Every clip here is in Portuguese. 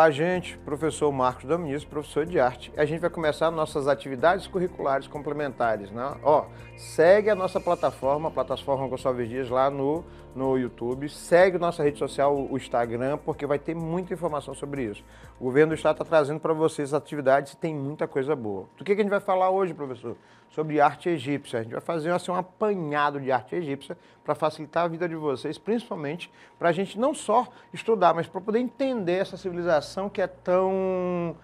Olá, gente. Professor Marcos Dominis, professor de arte. A gente vai começar nossas atividades curriculares complementares. Né? Ó, segue a nossa plataforma, a plataforma Gonçalves Dias, lá no no YouTube, segue nossa rede social, o Instagram, porque vai ter muita informação sobre isso. O governo do estado está trazendo para vocês atividades e tem muita coisa boa. Do que, que a gente vai falar hoje, professor? Sobre arte egípcia. A gente vai fazer assim, um apanhado de arte egípcia para facilitar a vida de vocês, principalmente para a gente não só estudar, mas para poder entender essa civilização que é tão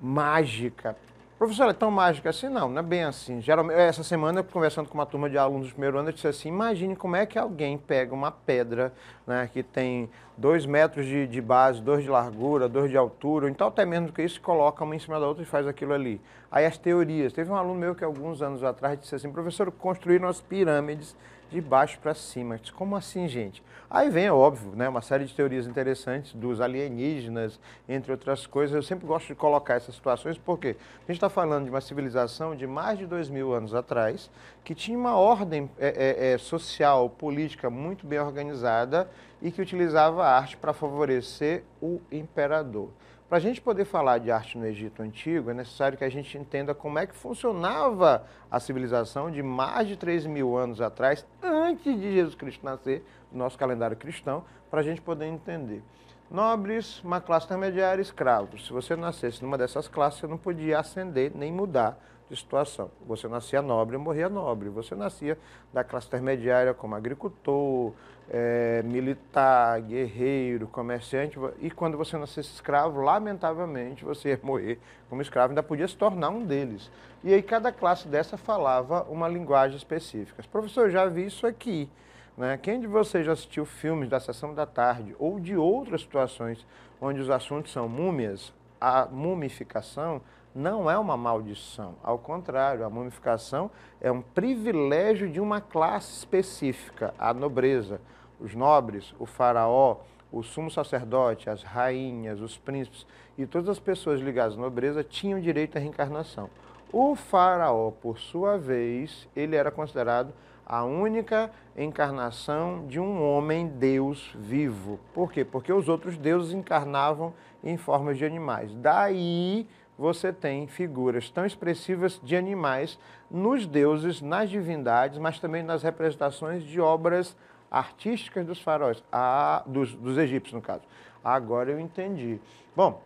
mágica, Professora, é tão mágica assim? Não, não é bem assim. Geralmente, é, essa semana, conversando com uma turma de alunos do primeiro ano, eu disse assim, imagine como é que alguém pega uma pedra né, que tem dois metros de, de base, dois de largura, dois de altura, ou então até menos do que isso, coloca uma em cima da outra e faz aquilo ali. Aí as teorias. Teve um aluno meu que alguns anos atrás disse assim, professor, construíram as pirâmides de baixo para cima. Como assim, gente? Aí vem, é óbvio, né, uma série de teorias interessantes dos alienígenas, entre outras coisas. Eu sempre gosto de colocar essas situações porque a gente está falando de uma civilização de mais de dois mil anos atrás que tinha uma ordem é, é, é social, política muito bem organizada e que utilizava a arte para favorecer o imperador. Para a gente poder falar de arte no Egito Antigo, é necessário que a gente entenda como é que funcionava a civilização de mais de 3 mil anos atrás, antes de Jesus Cristo nascer, no nosso calendário cristão, para a gente poder entender. Nobres, uma classe intermediária, escravos. Se você nascesse numa dessas classes, você não podia ascender nem mudar de situação. Você nascia nobre, morria nobre. Você nascia da classe intermediária como agricultor, é, militar, guerreiro, comerciante. E quando você nascesse escravo, lamentavelmente, você ia morrer como escravo, ainda podia se tornar um deles. E aí cada classe dessa falava uma linguagem específica. Professor, eu já vi isso aqui. Né? Quem de vocês já assistiu filmes da Sessão da Tarde ou de outras situações onde os assuntos são múmias, a mumificação, não é uma maldição. Ao contrário, a mumificação é um privilégio de uma classe específica, a nobreza, os nobres, o faraó, o sumo sacerdote, as rainhas, os príncipes e todas as pessoas ligadas à nobreza tinham direito à reencarnação. O faraó, por sua vez, ele era considerado a única encarnação de um homem deus vivo. Por quê? Porque os outros deuses encarnavam em formas de animais. Daí você tem figuras tão expressivas de animais nos deuses, nas divindades, mas também nas representações de obras artísticas dos faróis, a, dos, dos egípcios, no caso. Agora eu entendi. Bom,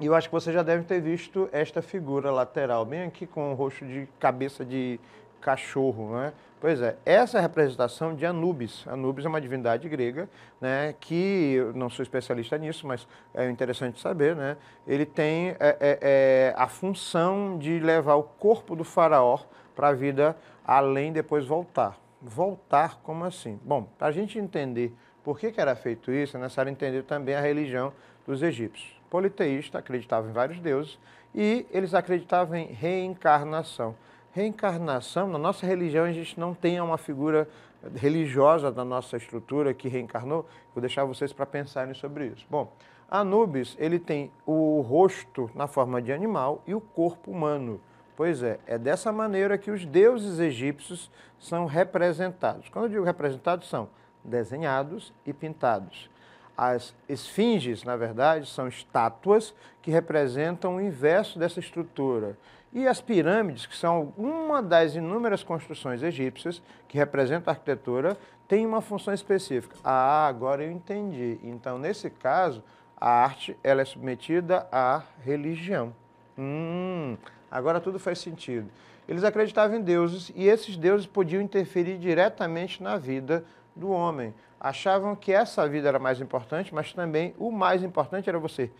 eu acho que você já deve ter visto esta figura lateral, bem aqui com o rosto de cabeça de cachorro, né? Pois é, essa é a representação de Anubis. Anubis é uma divindade grega, né, que, eu não sou especialista nisso, mas é interessante saber, né, ele tem é, é, é a função de levar o corpo do faraó para a vida além depois voltar. Voltar, como assim? Bom, para a gente entender por que, que era feito isso, é necessário entender também a religião dos egípcios. Politeísta, acreditava em vários deuses, e eles acreditavam em reencarnação reencarnação, na nossa religião, a gente não tem uma figura religiosa da nossa estrutura que reencarnou. Vou deixar vocês para pensarem sobre isso. Bom, Anubis, ele tem o rosto na forma de animal e o corpo humano. Pois é, é dessa maneira que os deuses egípcios são representados. Quando eu digo representados, são desenhados e pintados. As esfinges, na verdade, são estátuas que representam o inverso dessa estrutura. E as pirâmides, que são uma das inúmeras construções egípcias que representam a arquitetura, tem uma função específica. Ah, agora eu entendi. Então, nesse caso, a arte ela é submetida à religião. Hum, agora tudo faz sentido. Eles acreditavam em deuses e esses deuses podiam interferir diretamente na vida do homem. Achavam que essa vida era mais importante, mas também o mais importante era você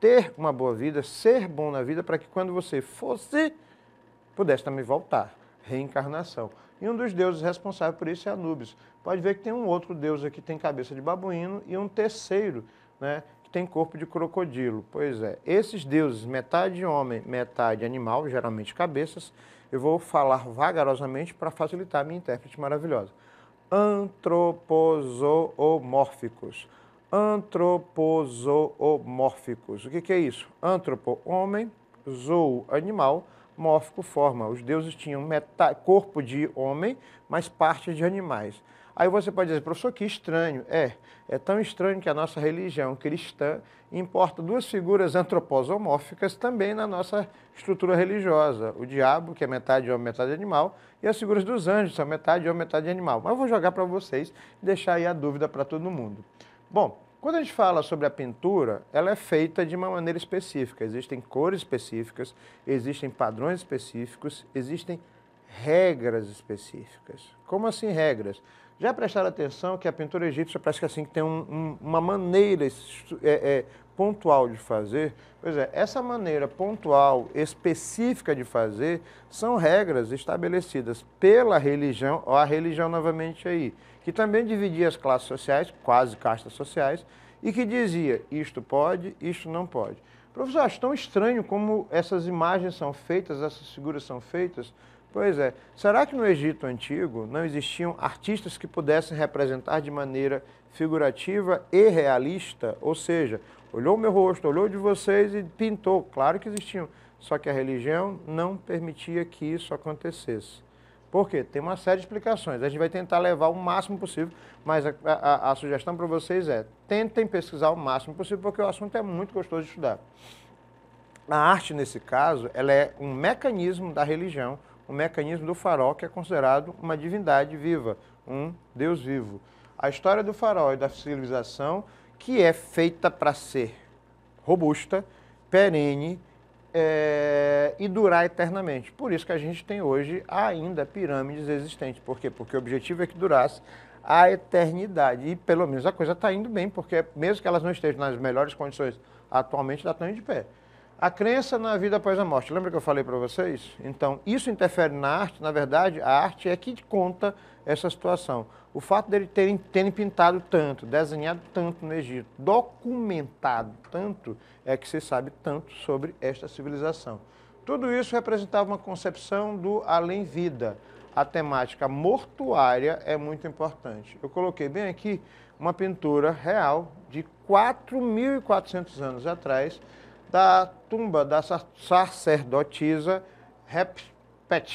ter uma boa vida, ser bom na vida, para que quando você fosse, pudesse também voltar. Reencarnação. E um dos deuses responsável por isso é Anubis. Pode ver que tem um outro deus aqui que tem cabeça de babuíno e um terceiro, né, que tem corpo de crocodilo. Pois é, esses deuses, metade homem, metade animal, geralmente cabeças, eu vou falar vagarosamente para facilitar a minha intérprete maravilhosa. Antropozoomórficos antropozoomórficos. O que, que é isso? Antropo, homem, zoo, animal, mórfico, forma. Os deuses tinham metade, corpo de homem, mas parte de animais. Aí você pode dizer, professor, que estranho. É, é tão estranho que a nossa religião cristã importa duas figuras antroposomórficas também na nossa estrutura religiosa. O diabo, que é metade homem, metade animal, e as figuras dos anjos, são metade homem, metade animal. Mas eu vou jogar para vocês, e deixar aí a dúvida para todo mundo. Bom, quando a gente fala sobre a pintura, ela é feita de uma maneira específica. Existem cores específicas, existem padrões específicos, existem regras específicas. Como assim regras? Já prestaram atenção que a pintura egípcia parece que é assim que tem um, um, uma maneira é, é, pontual de fazer? Pois é, essa maneira pontual, específica de fazer, são regras estabelecidas pela religião, ó, a religião novamente aí, que também dividia as classes sociais, quase castas sociais, e que dizia isto pode, isto não pode. Professor, acho tão estranho como essas imagens são feitas, essas figuras são feitas. Pois é, será que no Egito Antigo não existiam artistas que pudessem representar de maneira figurativa e realista? Ou seja, olhou o meu rosto, olhou de vocês e pintou. Claro que existiam, só que a religião não permitia que isso acontecesse. Por quê? Tem uma série de explicações. A gente vai tentar levar o máximo possível, mas a, a, a sugestão para vocês é tentem pesquisar o máximo possível, porque o assunto é muito gostoso de estudar. A arte, nesse caso, ela é um mecanismo da religião, um mecanismo do farol que é considerado uma divindade viva, um Deus vivo. A história do farol e da civilização, que é feita para ser robusta, perene, é, e durar eternamente. Por isso que a gente tem hoje ainda pirâmides existentes. Por quê? Porque o objetivo é que durasse a eternidade. E pelo menos a coisa está indo bem, porque mesmo que elas não estejam nas melhores condições atualmente, está indo de pé. A crença na vida após a morte. Lembra que eu falei para vocês? Então, isso interfere na arte. Na verdade, a arte é que conta essa situação. O fato dele terem, terem pintado tanto, desenhado tanto no Egito, documentado tanto, é que se sabe tanto sobre esta civilização. Tudo isso representava uma concepção do além-vida. A temática mortuária é muito importante. Eu coloquei bem aqui uma pintura real de 4.400 anos atrás, da tumba da sacerdotisa Repet.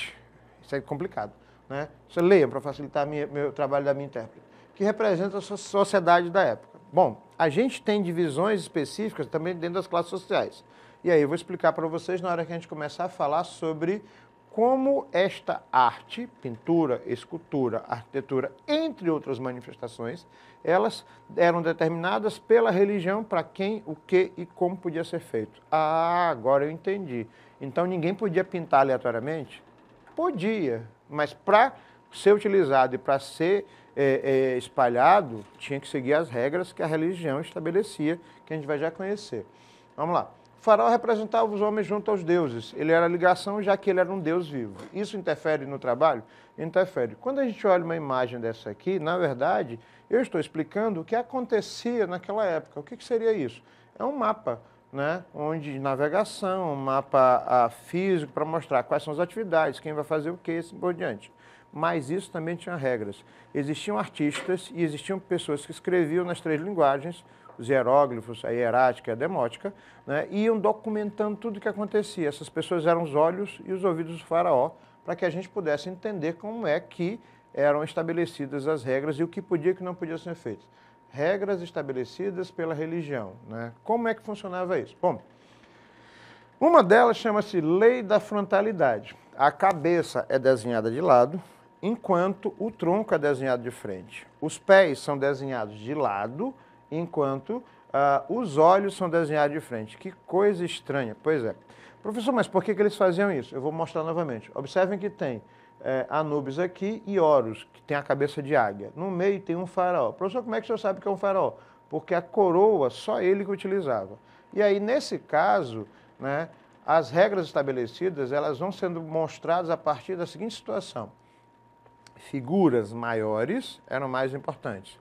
Isso é complicado, né? Você leia para facilitar minha, meu trabalho da minha intérprete, que representa a sociedade da época. Bom, a gente tem divisões específicas também dentro das classes sociais. E aí eu vou explicar para vocês na hora que a gente começar a falar sobre como esta arte, pintura, escultura, arquitetura, entre outras manifestações, elas eram determinadas pela religião para quem, o que e como podia ser feito. Ah, agora eu entendi. Então ninguém podia pintar aleatoriamente? Podia, mas para ser utilizado e para ser é, é, espalhado, tinha que seguir as regras que a religião estabelecia, que a gente vai já conhecer. Vamos lá. O faraó representava os homens junto aos deuses. Ele era a ligação, já que ele era um deus vivo. Isso interfere no trabalho? Interfere. Quando a gente olha uma imagem dessa aqui, na verdade, eu estou explicando o que acontecia naquela época. O que, que seria isso? É um mapa. Né, onde navegação, um mapa a, ah, físico para mostrar quais são as atividades, quem vai fazer o que e assim por diante mas isso também tinha regras. Existiam artistas e existiam pessoas que escreviam nas três linguagens, os hieróglifos, a hierática e a demótica, né, e iam documentando tudo o que acontecia. Essas pessoas eram os olhos e os ouvidos do faraó, para que a gente pudesse entender como é que eram estabelecidas as regras e o que podia e o que não podia ser feito. Regras estabelecidas pela religião. Né? Como é que funcionava isso? Bom, uma delas chama-se lei da frontalidade. A cabeça é desenhada de lado, enquanto o tronco é desenhado de frente. Os pés são desenhados de lado, enquanto ah, os olhos são desenhados de frente. Que coisa estranha. Pois é. Professor, mas por que, que eles faziam isso? Eu vou mostrar novamente. Observem que tem é, Anubis aqui e Horus, que tem a cabeça de águia. No meio tem um faraó. Professor, como é que o senhor sabe que é um faraó? Porque a coroa, só ele que utilizava. E aí, nesse caso, né, as regras estabelecidas elas vão sendo mostradas a partir da seguinte situação figuras maiores eram mais importantes,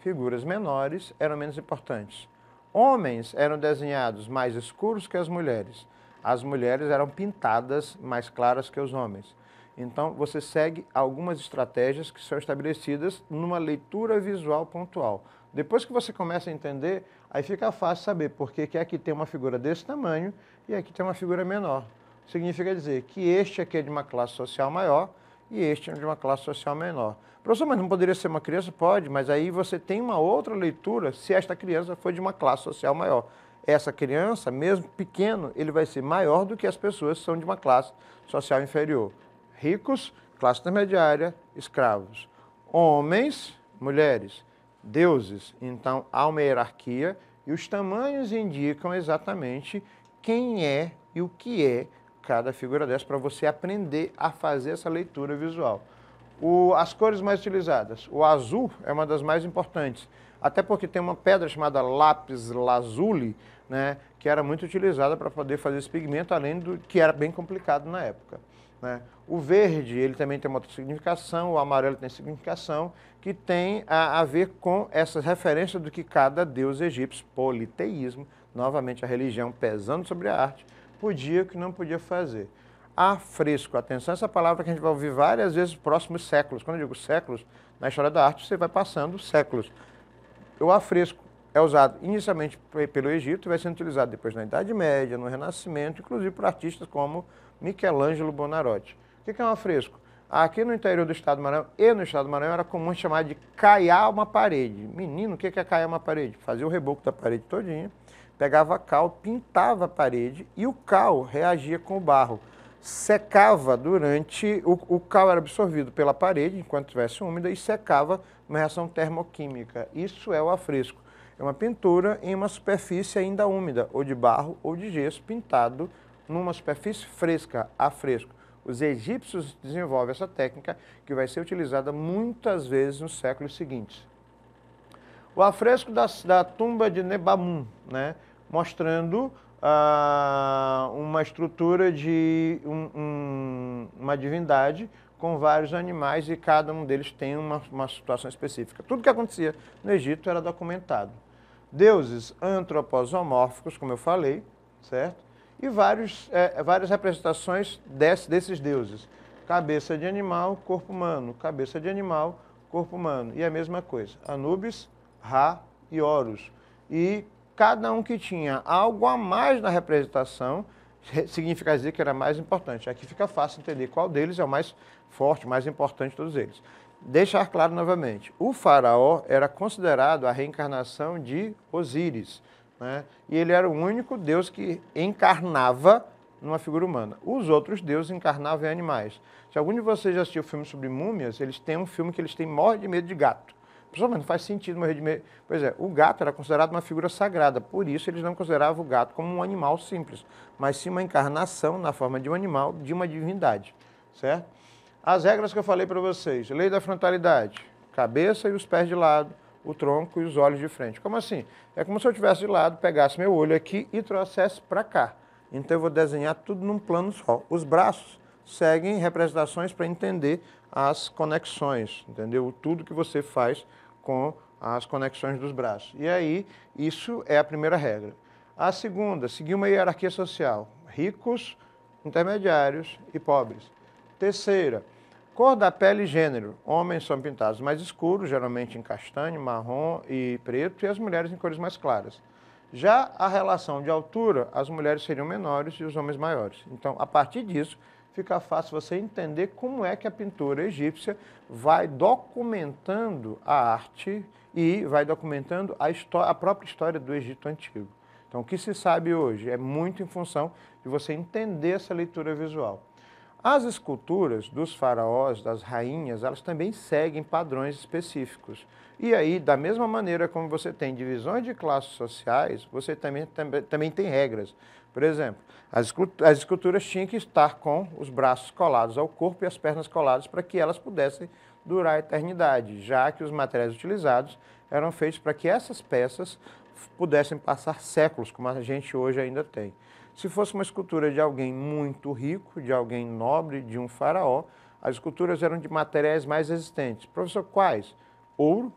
figuras menores eram menos importantes. Homens eram desenhados mais escuros que as mulheres, as mulheres eram pintadas mais claras que os homens. Então você segue algumas estratégias que são estabelecidas numa leitura visual pontual. Depois que você começa a entender, aí fica fácil saber por que aqui tem uma figura desse tamanho e aqui tem uma figura menor. Significa dizer que este aqui é de uma classe social maior e este é de uma classe social menor. Professor, mas não poderia ser uma criança? Pode, mas aí você tem uma outra leitura se esta criança foi de uma classe social maior. Essa criança, mesmo pequeno, ele vai ser maior do que as pessoas que são de uma classe social inferior. Ricos, classe intermediária, escravos. Homens, mulheres, deuses. Então há uma hierarquia e os tamanhos indicam exatamente quem é e o que é cada figura dessa para você aprender a fazer essa leitura visual. O, as cores mais utilizadas. O azul é uma das mais importantes, até porque tem uma pedra chamada lápis lazuli, né, que era muito utilizada para poder fazer esse pigmento, além do que era bem complicado na época. Né? O verde ele também tem uma outra significação, o amarelo tem significação que tem a, a ver com essa referência do que cada deus egípcio, politeísmo, novamente a religião pesando sobre a arte, podia e o que não podia fazer. A fresco, atenção, essa palavra que a gente vai ouvir várias vezes nos próximos séculos. Quando eu digo séculos, na história da arte você vai passando séculos. O afresco é usado inicialmente pelo Egito e vai sendo utilizado depois na Idade Média, no Renascimento, inclusive por artistas como Michelangelo Bonarotti. O que é um afresco? Aqui no interior do estado do Maranhão e no estado do Maranhão era comum chamar de caiar uma parede. Menino, o que é caiar uma parede? Fazer o reboco da parede todinha pegava cal, pintava a parede e o cal reagia com o barro. Secava durante. O, o cal era absorvido pela parede enquanto estivesse úmida e secava numa reação termoquímica. Isso é o afresco. É uma pintura em uma superfície ainda úmida, ou de barro ou de gesso, pintado numa superfície fresca, a fresco. Os egípcios desenvolvem essa técnica que vai ser utilizada muitas vezes nos séculos seguintes o afresco da, da tumba de Nebamun, né? mostrando ah, uma estrutura de um, um, uma divindade com vários animais e cada um deles tem uma, uma situação específica. Tudo que acontecia no Egito era documentado. Deuses antroposomórficos, como eu falei, certo? E vários, é, várias representações desse, desses deuses. Cabeça de animal, corpo humano. Cabeça de animal, corpo humano. E a mesma coisa. Anubis, Ra e Horus. E cada um que tinha algo a mais na representação significa dizer que era mais importante. Aqui fica fácil entender qual deles é o mais forte, mais importante de todos eles. Deixar claro novamente, o faraó era considerado a reencarnação de Osíris, né? e ele era o único deus que encarnava numa figura humana. Os outros deuses encarnavam em animais. Se algum de vocês já assistiu o filme sobre múmias, eles têm um filme que eles têm morre de medo de gato. Pessoal, mas não faz sentido morrer de medo. Pois é, o gato era considerado uma figura sagrada, por isso eles não consideravam o gato como um animal simples, mas sim uma encarnação na forma de um animal, de uma divindade, certo? As regras que eu falei para vocês, lei da frontalidade, cabeça e os pés de lado, o tronco e os olhos de frente. Como assim? É como se eu tivesse de lado, pegasse meu olho aqui e trouxesse para cá. Então eu vou desenhar tudo num plano só. Os braços seguem representações para entender as conexões, entendeu? Tudo que você faz com as conexões dos braços. E aí, isso é a primeira regra. A segunda, seguir uma hierarquia social: ricos, intermediários e pobres. Terceira, cor da pele e gênero. Homens são pintados mais escuros, geralmente em castanho, marrom e preto, e as mulheres em cores mais claras. Já a relação de altura, as mulheres seriam menores e os homens maiores. Então, a partir disso, fica fácil você entender como é que a pintura egípcia vai documentando a arte e vai documentando a, história, a própria história do Egito Antigo. Então, o que se sabe hoje é muito em função de você entender essa leitura visual. As esculturas dos faraós, das rainhas, elas também seguem padrões específicos. E aí, da mesma maneira como você tem divisões de classes sociais, você também, também, também tem regras. Por exemplo, as esculturas tinham que estar com os braços colados ao corpo e as pernas coladas para que elas pudessem durar a eternidade, já que os materiais utilizados eram feitos para que essas peças pudessem passar séculos, como a gente hoje ainda tem. Se fosse uma escultura de alguém muito rico, de alguém nobre, de um faraó, as esculturas eram de materiais mais resistentes. Professor, quais? Ouro,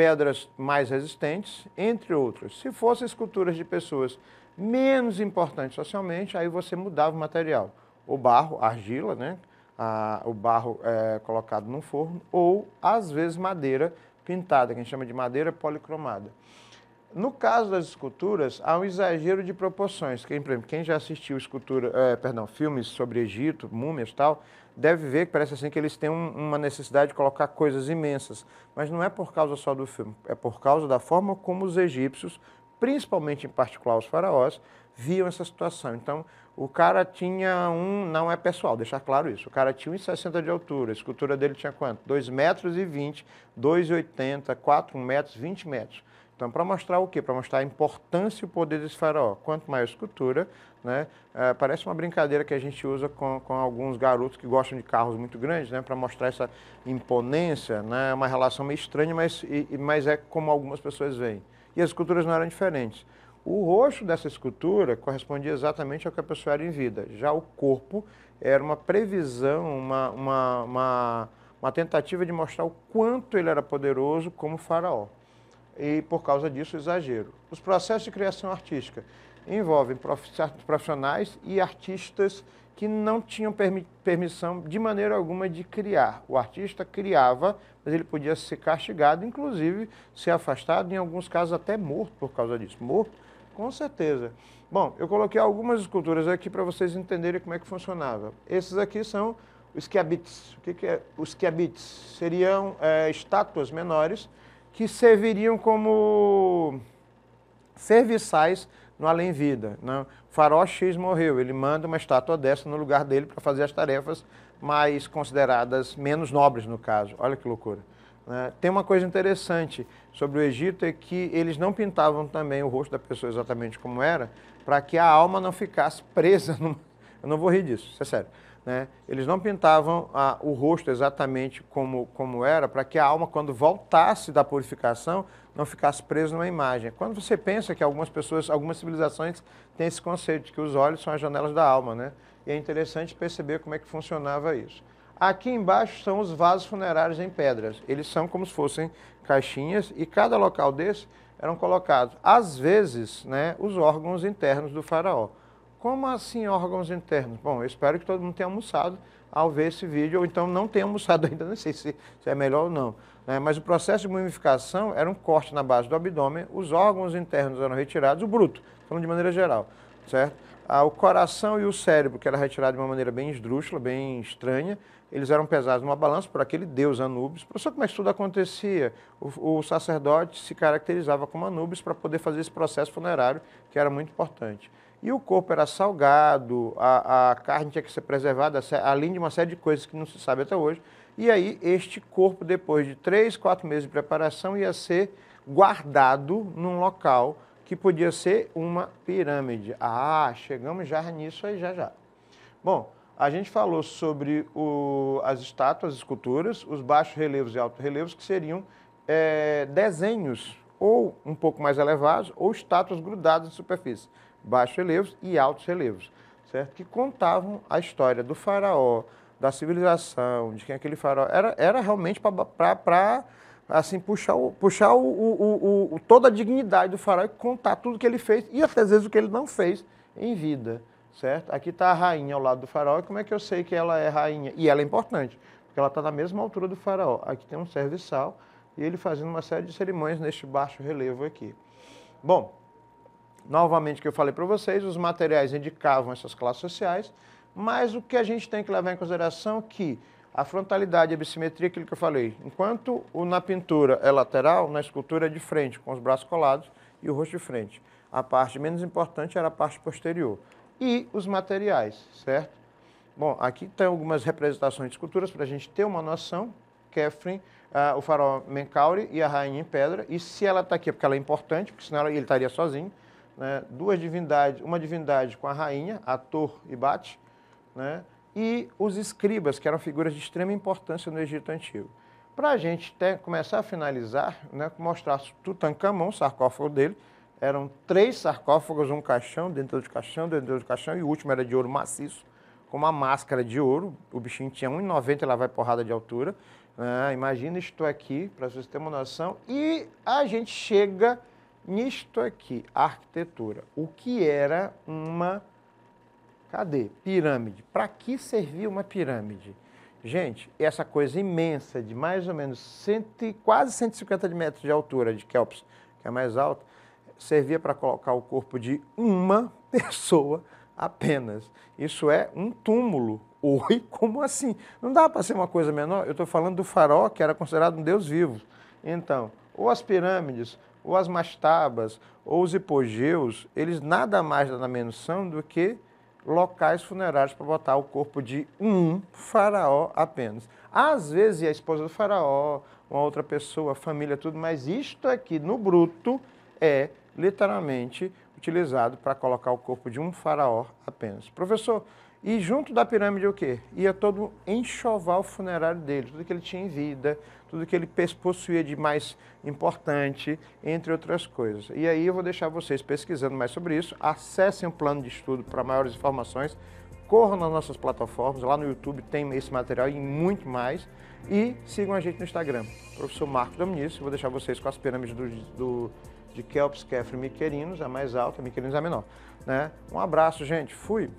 pedras mais resistentes, entre outros. Se fossem esculturas de pessoas menos importantes socialmente, aí você mudava o material. O barro, argila, né? A o barro é, colocado no forno, ou às vezes madeira pintada, que a gente chama de madeira policromada. No caso das esculturas, há um exagero de proporções. Quem, por exemplo, quem já assistiu escultura, é, perdão, filmes sobre Egito, múmias e tal, deve ver que parece assim que eles têm um, uma necessidade de colocar coisas imensas. Mas não é por causa só do filme, é por causa da forma como os egípcios, principalmente em particular os faraós, viam essa situação. Então, o cara tinha um, não é pessoal, deixar claro isso, o cara tinha 1,60 de altura, a escultura dele tinha quanto? 2,20 metros e 20, 2,80, 4 metros, 20 metros. Então, para mostrar o quê? Para mostrar a importância e o poder desse faraó. Quanto maior a escultura, né? É, parece uma brincadeira que a gente usa com, com alguns garotos que gostam de carros muito grandes, né? Para mostrar essa imponência, né? Uma relação meio estranha, mas, e, mas é como algumas pessoas veem. E as esculturas não eram diferentes. O rosto dessa escultura correspondia exatamente ao que a pessoa era em vida. Já o corpo era uma previsão, uma, uma, uma, uma tentativa de mostrar o quanto ele era poderoso como faraó e, por causa disso, exagero. Os processos de criação artística envolvem profissionais e artistas que não tinham permissão de maneira alguma de criar. O artista criava, mas ele podia ser castigado, inclusive ser afastado, em alguns casos até morto por causa disso. Morto, com certeza. Bom, eu coloquei algumas esculturas aqui para vocês entenderem como é que funcionava. Esses aqui são os kiabites. O que, que é? Os kiabites seriam é, estátuas menores que serviriam como serviçais no além-vida. Né? Farol X morreu, ele manda uma estátua dessa no lugar dele para fazer as tarefas mais consideradas menos nobres, no caso. Olha que loucura. Né? Tem uma coisa interessante sobre o Egito, é que eles não pintavam também o rosto da pessoa exatamente como era, para que a alma não ficasse presa. Eu não vou rir disso, isso é sério né? Eles não pintavam a, ah, o rosto exatamente como, como era, para que a alma, quando voltasse da purificação, não ficasse presa numa imagem. Quando você pensa que algumas pessoas, algumas civilizações têm esse conceito de que os olhos são as janelas da alma, né? e é interessante perceber como é que funcionava isso. Aqui embaixo são os vasos funerários em pedras. Eles são como se fossem caixinhas e cada local desse eram colocados, às vezes, né, os órgãos internos do faraó. Como assim órgãos internos? Bom, eu espero que todo mundo tenha almoçado ao ver esse vídeo, ou então não tenha almoçado ainda, não sei se, se é melhor ou não. Né? Mas o processo de mumificação era um corte na base do abdômen, os órgãos internos eram retirados, o bruto, falando de maneira geral, certo? Ah, o coração e o cérebro, que era retirado de uma maneira bem esdrúxula, bem estranha, eles eram pesados numa balança por aquele deus Anubis. Professor, como é que tudo acontecia? O, o sacerdote se caracterizava como Anubis para poder fazer esse processo funerário, que era muito importante. E o corpo era salgado, a, a carne tinha que ser preservada, além de uma série de coisas que não se sabe até hoje. E aí, este corpo, depois de três, quatro meses de preparação, ia ser guardado num local que podia ser uma pirâmide. Ah, chegamos já nisso aí, já já. Bom, a gente falou sobre o, as estátuas, as esculturas, os baixos relevos e altos relevos, que seriam é, desenhos ou um pouco mais elevados, ou estátuas grudadas de superfície baixos relevos e altos relevos, certo? Que contavam a história do faraó, da civilização, de quem aquele faraó era, era realmente para assim puxar o, puxar o, o, o, toda a dignidade do faraó e contar tudo que ele fez e até às vezes o que ele não fez em vida, certo? Aqui está a rainha ao lado do faraó. E como é que eu sei que ela é rainha? E ela é importante, porque ela está na mesma altura do faraó. Aqui tem um serviçal e ele fazendo uma série de cerimônias neste baixo relevo aqui. Bom, Novamente, que eu falei para vocês, os materiais indicavam essas classes sociais, mas o que a gente tem que levar em consideração é que a frontalidade e a bissimetria, aquilo que eu falei, enquanto o, na pintura é lateral, na escultura é de frente, com os braços colados e o rosto de frente. A parte menos importante era a parte posterior. E os materiais, certo? Bom, aqui tem algumas representações de esculturas para a gente ter uma noção. Kefren, o farol Menkaure e a rainha em pedra. E se ela está aqui, é porque ela é importante, porque senão ele estaria sozinho né, duas divindades, uma divindade com a rainha, Ator e Bate, né, e os escribas, que eram figuras de extrema importância no Egito Antigo. Para a gente ter, começar a finalizar, né, mostrar Tutankhamon, o sarcófago dele, eram três sarcófagos, um caixão, dentro do caixão, dentro do caixão, e o último era de ouro maciço, com uma máscara de ouro. O bichinho tinha 1,90, ela vai porrada de altura. Né, imagina, estou aqui, para vocês terem uma noção. E a gente chega nisto aqui, é a arquitetura, o que era uma. Cadê? Pirâmide. Para que servia uma pirâmide? Gente, essa coisa imensa de mais ou menos cento, quase 150 metros de altura de Kelps, que é mais alta, servia para colocar o corpo de uma pessoa apenas. Isso é um túmulo. Oi, como assim? Não dá para ser uma coisa menor? Eu estou falando do faraó, que era considerado um deus vivo. Então, ou as pirâmides, ou as mastabas, ou os hipogeus, eles nada mais nada menos são do que locais funerários para botar o corpo de um faraó apenas. Às vezes a esposa do faraó, uma outra pessoa, família, tudo, mas isto aqui no bruto é literalmente utilizado para colocar o corpo de um faraó apenas. Professor, e junto da pirâmide o quê? Ia todo enxoval funerário dele, tudo que ele tinha em vida, tudo que ele possuía de mais importante, entre outras coisas. E aí eu vou deixar vocês pesquisando mais sobre isso. Acessem o plano de estudo para maiores informações, corram nas nossas plataformas, lá no YouTube tem esse material e muito mais. E sigam a gente no Instagram, professor Marco Dominício. Vou deixar vocês com as pirâmides do, do de Kelps, Kefir e Miquelinos, a mais alta, Miquelinos é a menor. Né? Um abraço, gente. Fui!